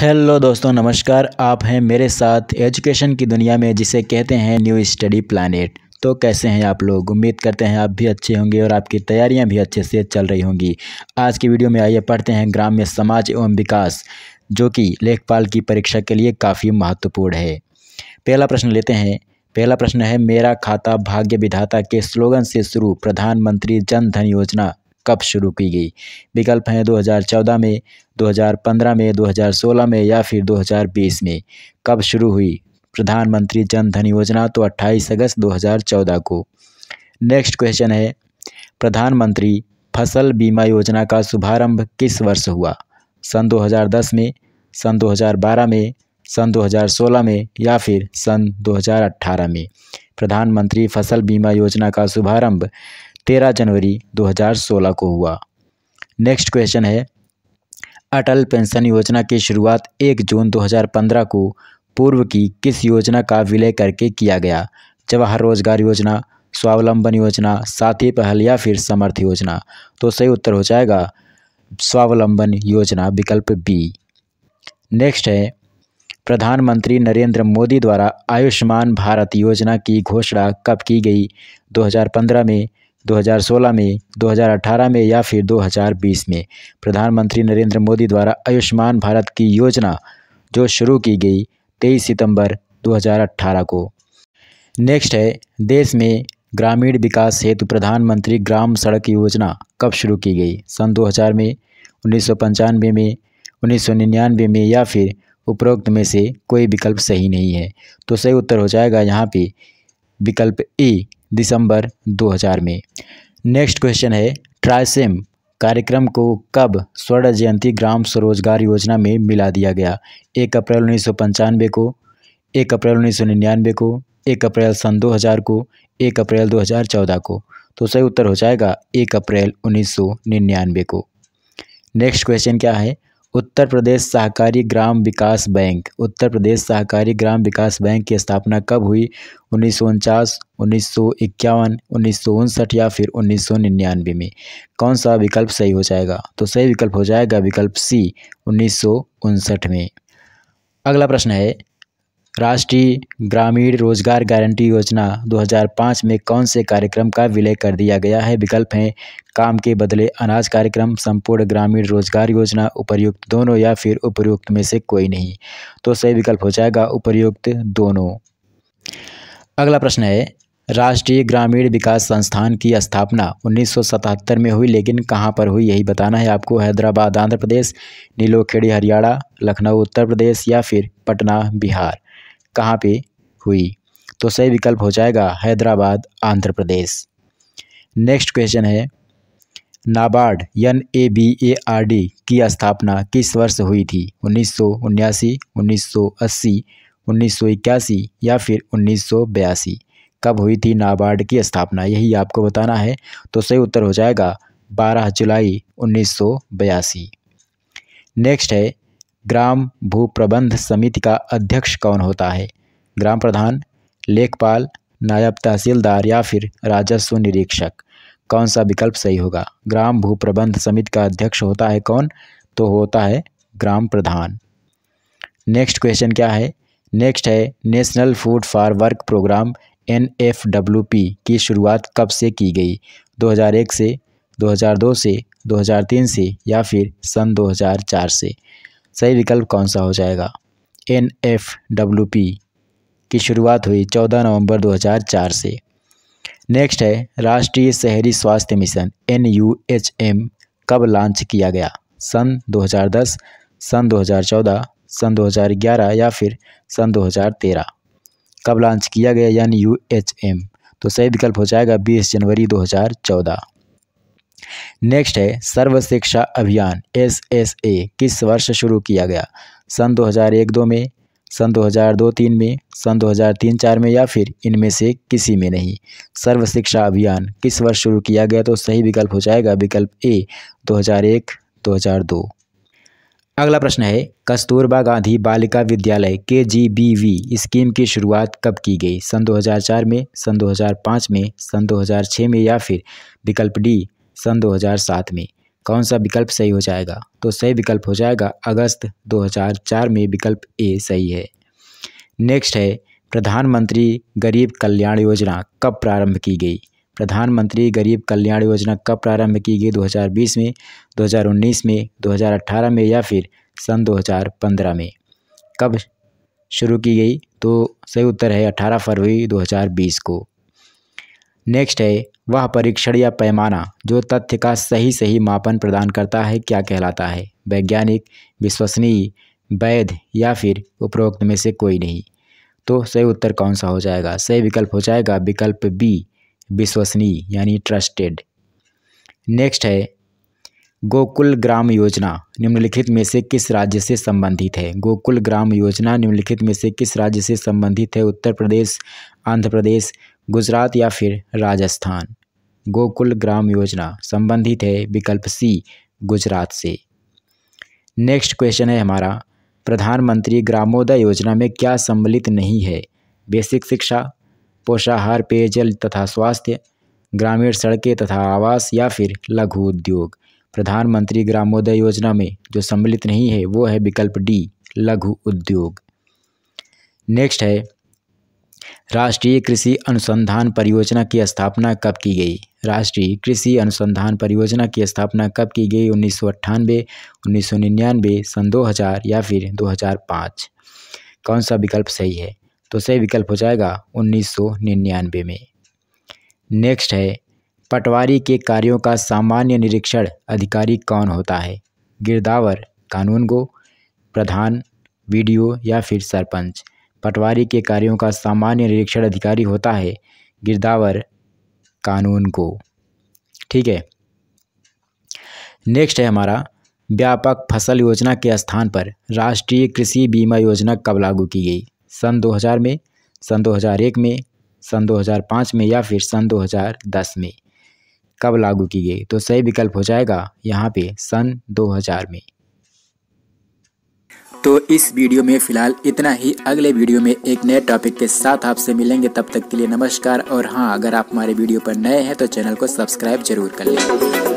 hello दोस्तों नमस्कार आप हैं मेरे साथ एजुकेशन की दुनिया में जिसे कहते हैं न्यू स्टडी प्लानट तो कैसे हैं आप लोग उम्मीद करते हैं आप भी अच्छे होंगे और आपकी तैयारियां भी अच्छे से चल रही होंगी आज की वीडियो में आइए पढ़ते हैं ग्राम्य समाज एवं विकास जो कि लेखपाल की परीक्षा के लिए काफ़ी महत्वपूर्ण है पहला प्रश्न लेते हैं पहला प्रश्न है मेरा खाता भाग्य विधाता के स्लोगन से शुरू प्रधानमंत्री जन धन योजना कब शुरू की गई विकल्प हैं 2014 में 2015 में 2016 में या फिर 2020 में कब शुरू हुई प्रधानमंत्री जन धन योजना तो 28 अगस्त 2014 को नेक्स्ट क्वेश्चन है प्रधानमंत्री फसल बीमा योजना का शुभारंभ किस वर्ष हुआ सन 2010 में सन 2012 में सन 2016 में या फिर सन 2018 में प्रधानमंत्री फसल बीमा योजना का शुभारंभ तेरह जनवरी 2016 को हुआ नेक्स्ट क्वेश्चन है अटल पेंशन योजना की शुरुआत 1 जून 2015 को पूर्व की किस योजना का विलय करके किया गया जवाहर रोजगार योजना स्वावलंबन योजना साथी पहल या फिर समर्थ योजना तो सही उत्तर हो जाएगा स्वावलंबन योजना विकल्प बी नेक्स्ट है प्रधानमंत्री नरेंद्र मोदी द्वारा आयुष्मान भारत योजना की घोषणा कब की गई 2015 में 2016 में 2018 में या फिर 2020 में प्रधानमंत्री नरेंद्र मोदी द्वारा आयुष्मान भारत की योजना जो शुरू की गई 23 सितंबर 2018 को नेक्स्ट है देश में ग्रामीण विकास हेतु प्रधानमंत्री ग्राम सड़क योजना कब शुरू की गई सन 2000 में उन्नीस में उन्नीस में या फिर उपरोक्त में से कोई विकल्प सही नहीं है तो सही उत्तर हो जाएगा यहाँ पे विकल्प ई दिसंबर 2000 में नेक्स्ट क्वेश्चन है ट्राइसेम कार्यक्रम को कब स्वर्ण जयंती ग्राम स्वरोजगार योजना में मिला दिया गया एक अप्रैल उन्नीस को एक अप्रैल उन्नीस को एक अप्रैल सन 2000 को एक अप्रैल 2014 को तो सही उत्तर हो जाएगा एक अप्रैल उन्नीस को नेक्स्ट क्वेश्चन क्या है उत्तर प्रदेश सहकारी ग्राम विकास बैंक उत्तर प्रदेश सहकारी ग्राम विकास बैंक की स्थापना कब हुई उन्नीस सौ उनचास उन्नीस सौ इक्यावन उन्नीस सौ उनसठ या फिर उन्नीस सौ निन्यानवे में कौन सा विकल्प सही हो जाएगा तो सही विकल्प हो जाएगा विकल्प सी उन्नीस सौ उनसठ में अगला प्रश्न है राष्ट्रीय ग्रामीण रोजगार गारंटी योजना 2005 में कौन से कार्यक्रम का विलय कर दिया गया है विकल्प हैं काम के बदले अनाज कार्यक्रम संपूर्ण ग्रामीण रोजगार योजना उपर्युक्त दोनों या फिर उपयुक्त में से कोई नहीं तो सही विकल्प हो जाएगा उपर्युक्त दोनों अगला प्रश्न है राष्ट्रीय ग्रामीण विकास संस्थान की स्थापना 1977 में हुई लेकिन कहां पर हुई यही बताना है आपको हैदराबाद आंध्र प्रदेश नीलोखेड़ी हरियाणा लखनऊ उत्तर प्रदेश या फिर पटना बिहार कहां पे हुई तो सही विकल्प हो जाएगा हैदराबाद आंध्र प्रदेश नेक्स्ट क्वेश्चन है NABARD N A B A R D की स्थापना किस वर्ष हुई थी उन्नीस सौ उन्यासी उन्नीस सौ अस्सी उन्नीस सौ इक्यासी या फिर उन्नीस सौ बयासी कब हुई थी नाबार्ड की स्थापना यही आपको बताना है तो सही उत्तर हो जाएगा बारह जुलाई उन्नीस नेक्स्ट है ग्राम भू प्रबंध समिति का अध्यक्ष कौन होता है ग्राम प्रधान लेखपाल नायब तहसीलदार या फिर राजस्व निरीक्षक कौन सा विकल्प सही होगा ग्राम भू प्रबंध समिति का अध्यक्ष होता है कौन तो होता है ग्राम प्रधान नेक्स्ट क्वेश्चन क्या है नेक्स्ट है national food for work program N F W P की शुरुआत कब से की गई 2001 से 2002 से 2003 से या फिर सन 2004 से सही विकल्प कौन सा हो जाएगा एन एफ डब्ल्यू पी की शुरुआत हुई 14 नवंबर 2004 से नेक्स्ट है राष्ट्रीय शहरी स्वास्थ्य mission N U H M कब लॉन्च किया गया सन 2010 सन 2014 सन 2011 या फिर सन 2013 कब लॉन्च किया गया यानी यू एच एम तो सही विकल्प हो जाएगा बीस जनवरी दो हज़ार चौदह नेक्स्ट है सर्व शिक्षा अभियान एस एस ए किस वर्ष शुरू किया गया सन 2001 दो में सन 2002 तीन में सन 2003 चार में या फिर इनमें से किसी में नहीं सर्व शिक्षा अभियान किस वर्ष शुरू किया गया तो सही विकल्प हो जाएगा विकल्प ए 2001-2002 अगला प्रश्न है कस्तूरबा गांधी बालिका विद्यालय के जी बी वी स्कीम की शुरुआत कब की गई सन 2004 में सन 2005 में सन 2006 में या फिर विकल्प डी सन 2007 में कौन सा विकल्प सही हो जाएगा तो सही विकल्प हो जाएगा अगस्त 2004 में विकल्प ए सही है नेक्स्ट है प्रधानमंत्री गरीब कल्याण योजना कब प्रारंभ की गई प्रधानमंत्री गरीब कल्याण योजना कब प्रारंभ की गई 2020 में 2019 में 2018 में या फिर सन 2015 में कब शुरू की गई तो सही उत्तर है 18 फरवरी 2020 को नेक्स्ट है वह परीक्षण या पैमाना जो तथ्य का सही सही मापन प्रदान करता है क्या कहलाता है वैज्ञानिक विश्वसनीय वैध या फिर उपरोक्त में से कोई नहीं तो सही उत्तर कौन सा हो जाएगा सही विकल्प हो जाएगा विकल्प बी विश्वसनीय यानी ट्रस्टेड नेक्स्ट है गोकुल ग्राम योजना निम्नलिखित में से किस राज्य से संबंधित है गोकुल ग्राम योजना निम्नलिखित में से किस राज्य से संबंधित है उत्तर प्रदेश आंध्र प्रदेश गुजरात या फिर राजस्थान गोकुल ग्राम योजना संबंधित है विकल्प सी गुजरात से नेक्स्ट क्वेश्चन है हमारा प्रधानमंत्री ग्रामोदय योजना में क्या सम्मिलित नहीं है बेसिक शिक्षा पोषाहार पेयजल तथा स्वास्थ्य ग्रामीण सड़कें तथा आवास या फिर लघु उद्योग प्रधानमंत्री ग्रामोदय योजना में जो सम्मिलित नहीं है वो है विकल्प डी लघु उद्योग नेक्स्ट है राष्ट्रीय कृषि अनुसंधान परियोजना की स्थापना कब की गई राष्ट्रीय कृषि अनुसंधान परियोजना की स्थापना कब की गई उन्नीस सौ अट्ठानवे उन्नीस सौ निन्यानवे सन दो हज़ार या फिर दो हजार पाँच कौन सा विकल्प सही है तो सही विकल्प हो जाएगा उन्नीस में नेक्स्ट है पटवारी के कार्यों का सामान्य निरीक्षण अधिकारी कौन होता है गिरदावर कानून को प्रधान वीडियो या फिर सरपंच पटवारी के कार्यों का सामान्य निरीक्षण अधिकारी होता है गिरदावर कानून को ठीक है नेक्स्ट है हमारा व्यापक फसल योजना के स्थान पर राष्ट्रीय कृषि बीमा योजना कब लागू की गई सन 2000 में सन 2001 में सन 2005 में या फिर सन 2010 में कब लागू की गई तो सही विकल्प हो जाएगा यहाँ पे सन 2000 में तो इस वीडियो में फिलहाल इतना ही अगले वीडियो में एक नए टॉपिक के साथ आपसे मिलेंगे तब तक के लिए नमस्कार और हाँ अगर आप हमारे वीडियो पर नए हैं तो चैनल को सब्सक्राइब जरूर कर लें